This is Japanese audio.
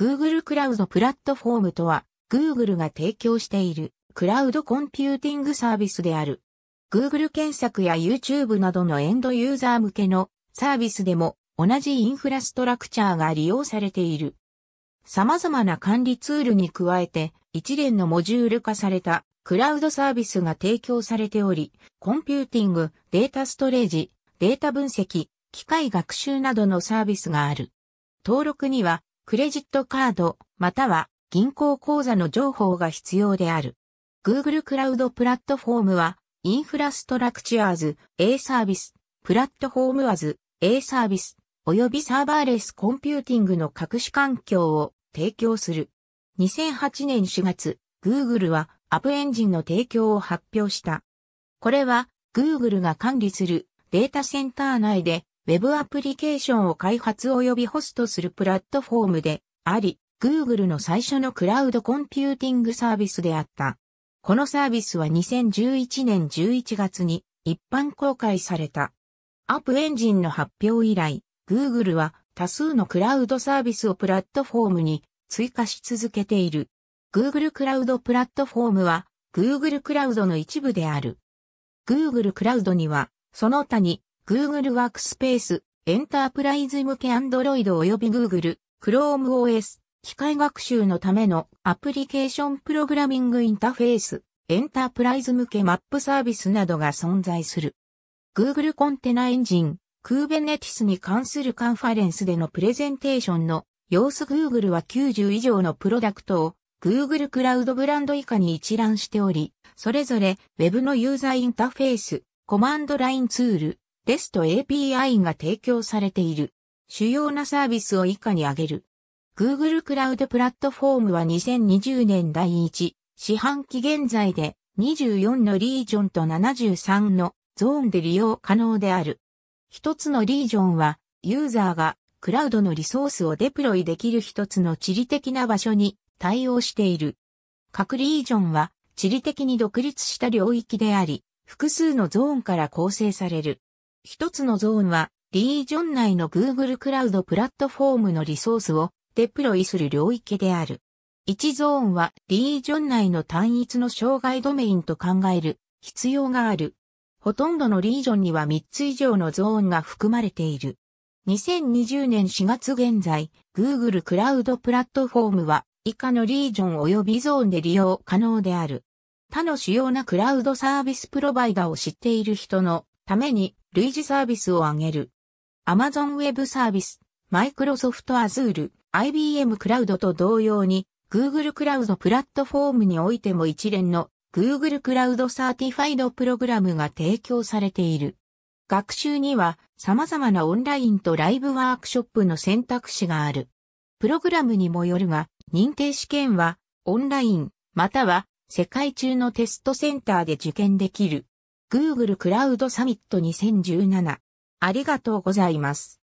Google クラウドプラットフォームとは、Google が提供しているクラウドコンピューティングサービスである。Google 検索や YouTube などのエンドユーザー向けのサービスでも同じインフラストラクチャーが利用されている。様々な管理ツールに加えて一連のモジュール化されたクラウドサービスが提供されており、コンピューティング、データストレージ、データ分析、機械学習などのサービスがある。登録にはクレジットカード、または銀行口座の情報が必要である。Google クラウドプラットフォームは、インフラストラクチャーズ、A サービス、プラットフォームアズ、A サービス、及びサーバーレスコンピューティングの各種環境を提供する。2008年4月、Google はアプエンジンの提供を発表した。これは Google が管理するデータセンター内でウェブアプリケーションを開発及びホストするプラットフォームであり、Google の最初のクラウドコンピューティングサービスであった。このサービスは2011年11月に一般公開された。アップエンジンの発表以来、Google は多数のクラウドサービスをプラットフォームに追加し続けている。Google クラウドプラットフォームは Google クラウドの一部である。Google クラウドには、その他に Google ワークスペース、エンタープライズ向け Android 及び Google、Chrome OS、機械学習のためのアプリケーションプログラミングインターフェース、エンタープライズ向けマップサービスなどが存在する。Google コンテナエンジン、Kubernetes に関するカンファレンスでのプレゼンテーションの様子 Google は90以上のプロダクトを Google クラウドブランド以下に一覧しており、それぞれ Web のユーザーインターフェース、コマンドラインツール、r スト API が提供されている。主要なサービスを以下に挙げる。Google クラウドプラットフォームは2020年第1四半期現在で24のリージョンと73のゾーンで利用可能である。一つのリージョンはユーザーがクラウドのリソースをデプロイできる一つの地理的な場所に対応している。各リージョンは地理的に独立した領域であり、複数のゾーンから構成される。一つのゾーンは、リージョン内の Google クラウドプラットフォームのリソースをデプロイする領域である。1ゾーンはリージョン内の単一の障害ドメインと考える必要がある。ほとんどのリージョンには3つ以上のゾーンが含まれている。2020年4月現在、Google クラウドプラットフォームは以下のリージョン及びゾーンで利用可能である。他の主要なクラウドサービスプロバイダを知っている人のために類似サービスを挙げる。Amazon Web サービス、Microsoft Azure、IBM クラウドと同様に、Google クラウドプラットフォームにおいても一連の Google クラウドサーティファイドプログラムが提供されている。学習には様々なオンラインとライブワークショップの選択肢がある。プログラムにもよるが、認定試験はオンライン、または世界中のテストセンターで受験できる。Google クラウドサミット2017。ありがとうございます。